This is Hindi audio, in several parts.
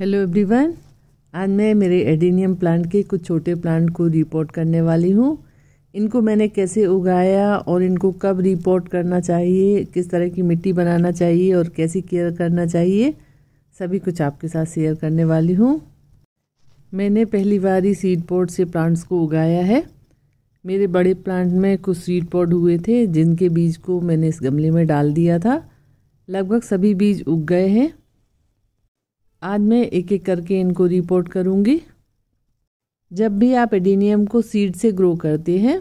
हेलो एवरीवन आज मैं मेरे एडीनियम प्लांट के कुछ छोटे प्लांट को रिपोर्ट करने वाली हूँ इनको मैंने कैसे उगाया और इनको कब रिपोर्ट करना चाहिए किस तरह की मिट्टी बनाना चाहिए और कैसी केयर करना चाहिए सभी कुछ आपके साथ शेयर करने वाली हूँ मैंने पहली बार ही सीड पॉट से प्लांट्स को उगाया है मेरे बड़े प्लांट में कुछ सीड पॉट हुए थे जिनके बीज को मैंने इस गमले में डाल दिया था लगभग सभी बीज उग गए हैं आज मैं एक एक करके इनको रिपोर्ट करूँगी जब भी आप एडीनियम को सीड से ग्रो करते हैं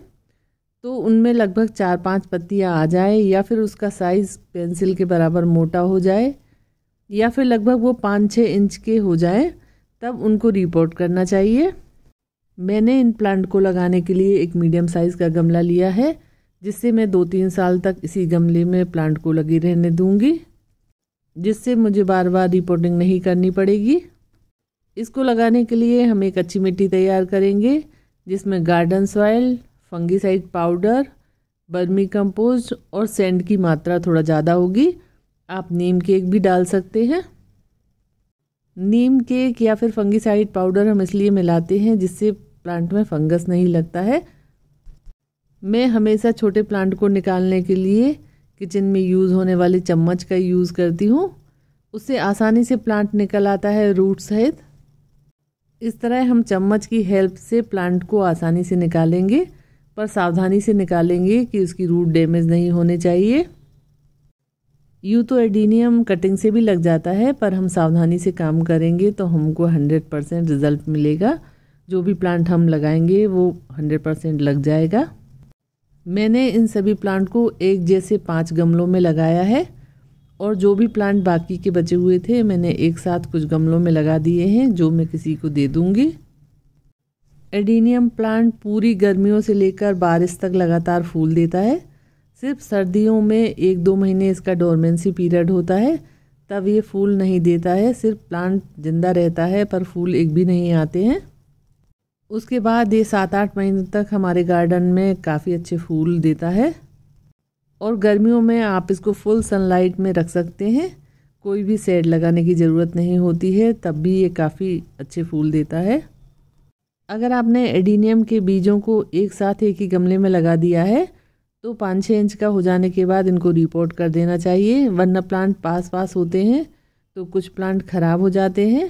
तो उनमें लगभग चार पांच पत्तियाँ आ जाए या फिर उसका साइज़ पेंसिल के बराबर मोटा हो जाए या फिर लगभग वो पाँच छः इंच के हो जाए तब उनको रिपोर्ट करना चाहिए मैंने इन प्लांट को लगाने के लिए एक मीडियम साइज़ का गमला लिया है जिससे मैं दो तीन साल तक इसी गमले में प्लांट को लगे रहने दूंगी जिससे मुझे बार बार रिपोर्टिंग नहीं करनी पड़ेगी इसको लगाने के लिए हम एक अच्छी मिट्टी तैयार करेंगे जिसमें garden soil fungicide powder vermi compost और सेंड की मात्रा थोड़ा ज़्यादा होगी आप नीम केक भी डाल सकते हैं नीम केक या फिर फंगिसाइड पाउडर हम इसलिए मिलाते हैं जिससे प्लांट में फंगस नहीं लगता है मैं हमेशा छोटे प्लांट को निकालने के लिए किचन में यूज़ होने वाले चम्मच का यूज़ करती हूँ उससे आसानी से प्लांट निकल आता है रूट सहित इस तरह हम चम्मच की हेल्प से प्लांट को आसानी से निकालेंगे पर सावधानी से निकालेंगे कि उसकी रूट डैमेज नहीं होने चाहिए यूँ तो एडीनियम कटिंग से भी लग जाता है पर हम सावधानी से काम करेंगे तो हमको हंड्रेड परसेंट रिज़ल्ट मिलेगा जो भी प्लांट हम लगाएंगे वो हंड्रेड परसेंट लग जाएगा मैंने इन सभी प्लांट को एक जैसे पाँच गमलों में लगाया है और जो भी प्लांट बाकी के बचे हुए थे मैंने एक साथ कुछ गमलों में लगा दिए हैं जो मैं किसी को दे दूँगी एडीनियम प्लांट पूरी गर्मियों से लेकर बारिश तक लगातार फूल देता है सिर्फ सर्दियों में एक दो महीने इसका डोरमेंसी पीरियड होता है तब ये फूल नहीं देता है सिर्फ प्लांट जिंदा रहता है पर फूल एक भी नहीं आते हैं उसके बाद ये सात आठ महीने तक हमारे गार्डन में काफ़ी अच्छे फूल देता है और गर्मियों में आप इसको फुल सनलाइट में रख सकते हैं कोई भी सेड लगाने की ज़रूरत नहीं होती है तब भी ये काफ़ी अच्छे फूल देता है अगर आपने एडीनियम के बीजों को एक साथ एक ही गमले में लगा दिया है तो पाँच छः इंच का हो जाने के बाद इनको रिपोर्ट कर देना चाहिए वरना प्लांट पास पास होते हैं तो कुछ प्लांट ख़राब हो जाते हैं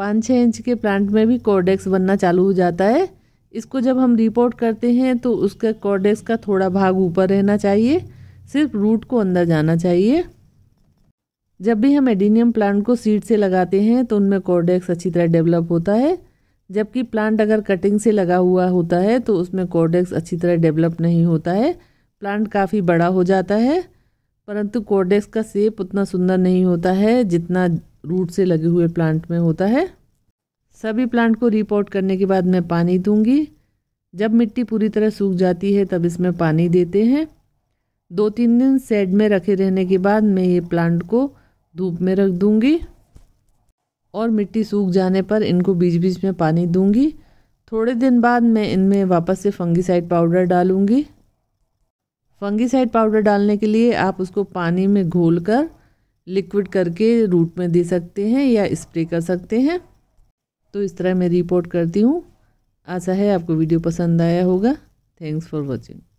पाँच छः इंच के प्लांट में भी कॉर्डेक्स बनना चालू हो जाता है इसको जब हम रिपोर्ट करते हैं तो उसके कॉर्डेक्स का थोड़ा भाग ऊपर रहना चाहिए सिर्फ रूट को अंदर जाना चाहिए जब भी हम एडीनियम प्लांट को सीड से लगाते हैं तो उनमें कॉर्डेक्स अच्छी तरह डेवलप होता है जबकि प्लांट अगर कटिंग से लगा हुआ होता है तो उसमें कॉर्डेक्स अच्छी तरह डेवलप नहीं होता है प्लांट काफ़ी बड़ा हो जाता है परंतु कोर्डेक्स का सेप उतना सुंदर नहीं होता है जितना रूट से लगे हुए प्लांट में होता है सभी प्लांट को रिपोर्ट करने के बाद मैं पानी दूंगी जब मिट्टी पूरी तरह सूख जाती है तब इसमें पानी देते हैं दो तीन दिन सेड में रखे रहने के बाद मैं ये प्लांट को धूप में रख दूंगी और मिट्टी सूख जाने पर इनको बीच बीच में पानी दूंगी थोड़े दिन बाद मैं इनमें वापस से फंगिसाइड पाउडर डालूंगी फंगीसाइड पाउडर डालने के लिए आप उसको पानी में घोल कर लिक्विड करके रूट में दे सकते हैं या स्प्रे कर सकते हैं तो इस तरह मैं रिपोर्ट करती हूँ आशा है आपको वीडियो पसंद आया होगा थैंक्स फॉर वॉचिंग